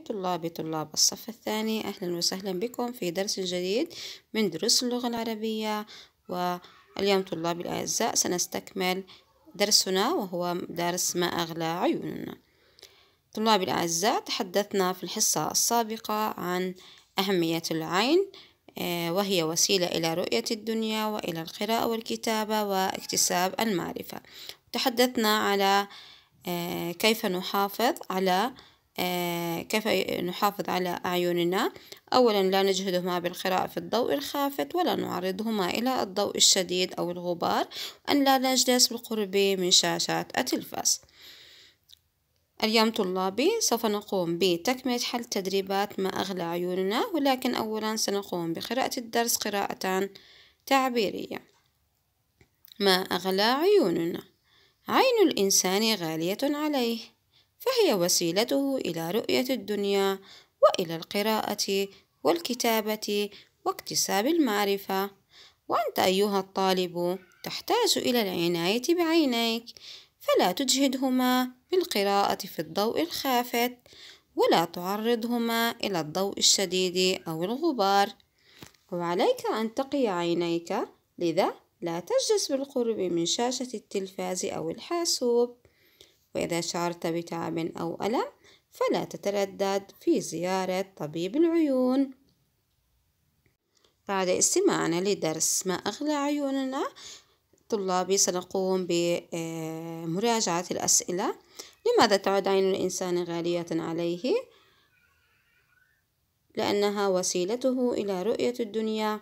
طلابي طلاب الصف الثاني أهلا وسهلا بكم في درس جديد من دروس اللغة العربية واليوم طلابي الأعزاء سنستكمل درسنا وهو درس ما أغلى عيوننا طلابي الأعزاء تحدثنا في الحصة السابقة عن أهمية العين آه، وهي وسيلة إلى رؤية الدنيا وإلى القراءة والكتابة واكتساب المعرفة تحدثنا على آه، كيف نحافظ على آه، كيف نحافظ على أعيننا أولا لا نجهدهما بالقراءة في الضوء الخافت ولا نعرضهما إلى الضوء الشديد أو الغبار أن لا نجلس بالقرب من شاشات التلفاز اليوم طلابي سوف نقوم بتكملة حل تدريبات ما أغلى عيوننا ولكن أولا سنقوم بقراءة الدرس قراءة تعبيرية ما أغلى عيوننا عين الإنسان غالية عليه فهي وسيلته إلى رؤية الدنيا وإلى القراءة والكتابة واكتساب المعرفة وأنت أيها الطالب تحتاج إلى العناية بعينيك فلا تجهدهما بالقراءة في الضوء الخافت ولا تعرضهما إلى الضوء الشديد أو الغبار وعليك أن تقي عينيك لذا لا تجلس بالقرب من شاشة التلفاز أو الحاسوب وإذا شعرت بتعب أو ألم فلا تتردد في زيارة طبيب العيون بعد استماعنا لدرس ما أغلى عيوننا طلابي سنقوم بمراجعة آه، الأسئلة لماذا تعد عين الإنسان غالية عليه؟ لأنها وسيلته إلى رؤية الدنيا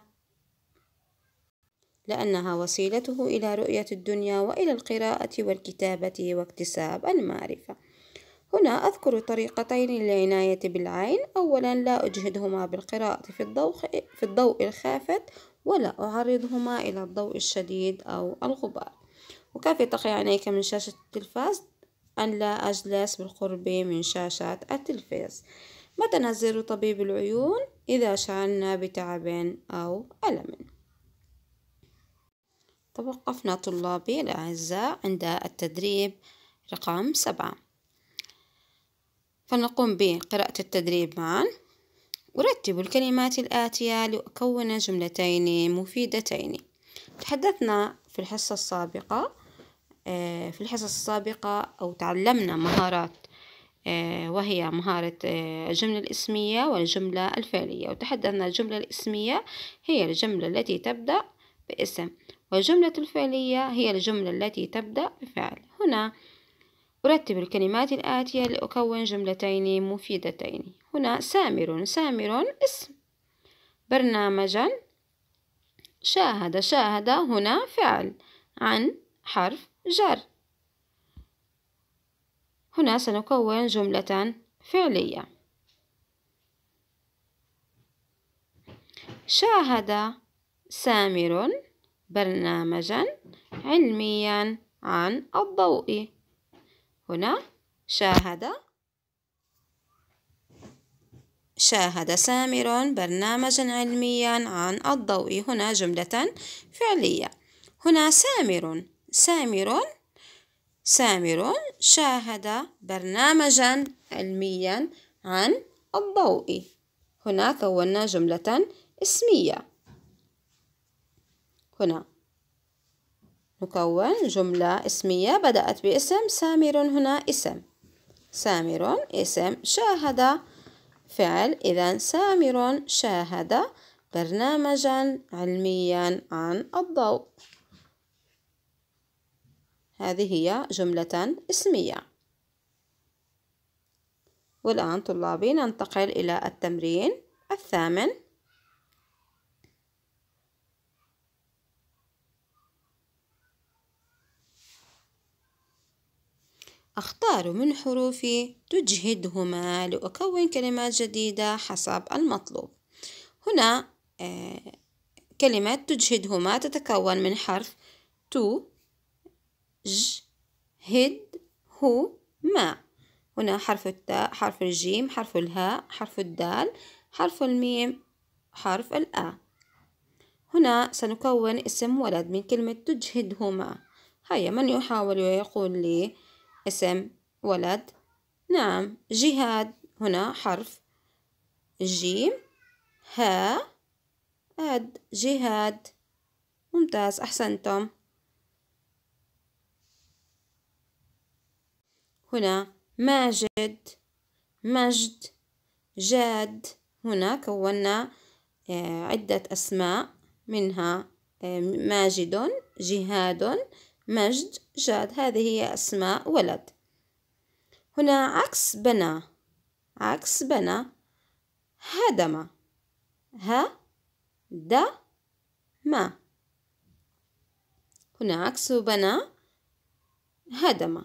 لأنها وسيلته إلى رؤية الدنيا وإلى القراءة والكتابة واكتساب المعرفة هنا أذكر طريقتين للعناية بالعين أولا لا أجهدهما بالقراءة في الضوء, في الضوء الخافت ولا أعرضهما إلى الضوء الشديد أو الغبار وكيف تقي عينيك من شاشة التلفاز أن لا أجلس بالقرب من شاشة التلفاز متى نزر طبيب العيون إذا شعرنا بتعب أو ألم توقفنا طلابي الأعزاء عند التدريب رقم سبعة فنقوم بقراءة التدريب معا أرتب الكلمات الآتية لأكون جملتين مفيدتين تحدثنا في الحصة السابقة آه، في الحصص السابقة أو تعلمنا مهارات آه، وهي مهارة آه، الجملة الاسمية والجملة الفعلية وتحدثنا الجملة الاسمية هي الجملة التي تبدأ باسم والجملة الفعلية هي الجملة التي تبدأ بفعل هنا أرتب الكلمات الآتية لأكون جملتين مفيدتين هنا سامر سامر اسم برنامجا شاهد شاهد هنا فعل عن حرف جر هنا سنكون جملة فعلية شاهد سامر برنامجا علميا عن الضوء هنا شاهد شاهد سامر برنامجا علميا عن الضوء هنا جملة فعلية هنا سامر سامر سامر شاهد برنامجا علميا عن الضوء هنا كونا جملة اسمية هنا نكون جملة اسمية بدأت باسم سامر هنا اسم سامر اسم شاهد فعل إذا سامر شاهد برنامجا علميا عن الضوء هذه هي جملة اسمية والآن طلابي ننتقل إلى التمرين الثامن أختار من حروفي تجهدهما لأكون كلمات جديدة حسب المطلوب هنا آه، كلمة تجهدهما تتكون من حرف تو ج هد هو ما هنا حرف التاء حرف الجيم حرف الهاء حرف الدال حرف الميم حرف الآ هنا سنكون اسم ولد من كلمة تجهدهما هيا من يحاول ويقول لي اسم ولد نعم جهاد هنا حرف جيم ها أد جهاد ممتاز أحسنتم هنا ماجد مجد جاد هنا كونا آه، عدة أسماء منها آه، ماجد جهاد مجد جاد هذه هي أسماء ولد هنا عكس بنى عكس بنى هدم ه د ما هنا عكس بنى هدم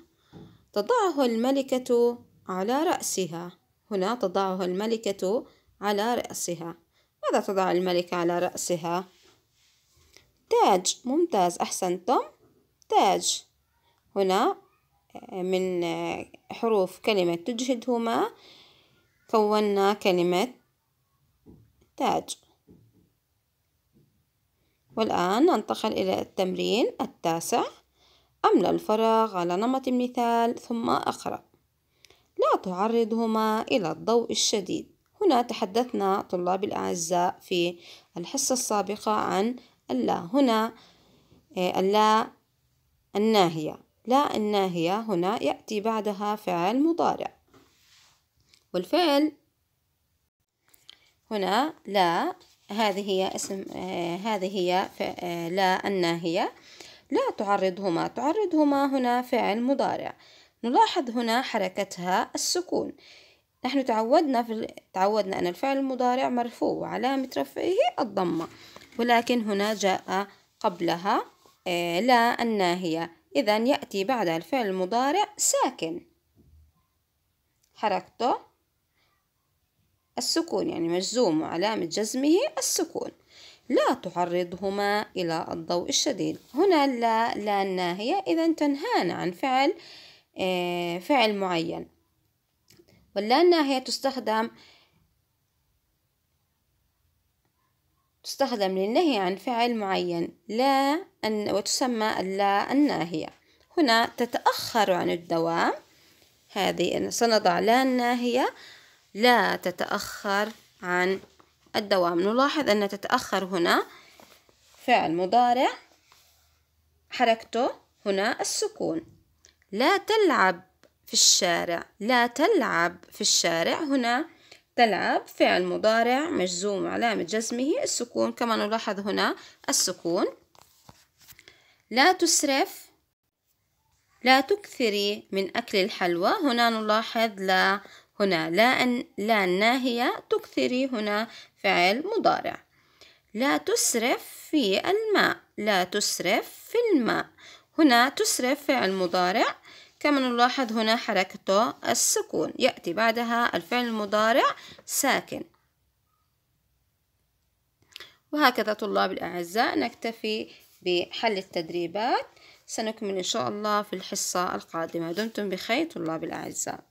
تضعه الملكة على رأسها هنا تضعه الملكة على رأسها ماذا تضع الملكة على رأسها؟ تاج ممتاز أحسنتم تاج هنا آه، من آه، حروف كلمة تجهدهما كونا كلمة تاج والآن ننتقل إلى التمرين التاسع أملأ الفراغ على نمط المثال ثم أقرأ لا تعرضهما إلى الضوء الشديد هنا تحدثنا طلاب الأعزاء في الحصة السابقة عن اللا هنا آه، اللا الناهية لا الناهية هنا يأتي بعدها فعل مضارع والفعل هنا لا هذه هي اسم آه هذه هي آه لا الناهية لا تعرضهما تعرضهما هنا فعل مضارع نلاحظ هنا حركتها السكون نحن تعودنا في تعودنا أن الفعل المضارع مرفوع وعلامة رفعه الضمة ولكن هنا جاء قبلها إيه، لا الناهية إذا يأتي بعدها الفعل المضارع ساكن حركته السكون يعني مجزوم وعلامة جزمه السكون لا تعرضهما إلى الضوء الشديد هنا لا لا الناهية إذا تنهانا عن فعل إيه، فعل معين واللا الناهية تستخدم تستخدم للنهي عن فعل معين لا أن وتسمى اللا الناهية هنا تتأخر عن الدوام هذه سنضع لا الناهية لا تتأخر عن الدوام نلاحظ أن تتأخر هنا فعل مضارع حركته هنا السكون لا تلعب في الشارع لا تلعب في الشارع هنا تلعب فعل مضارع مجزوم علامة جزمه السكون كما نلاحظ هنا السكون لا تسرف لا تكثري من أكل الحلوى هنا نلاحظ لا هنا لا لا الناهية تكثري هنا فعل مضارع لا تسرف في الماء لا تسرف في الماء هنا تسرف فعل مضارع كما نلاحظ هنا حركته السكون يأتي بعدها الفعل المضارع ساكن وهكذا طلاب الأعزاء نكتفي بحل التدريبات سنكمل إن شاء الله في الحصة القادمة دمتم بخير طلاب الأعزاء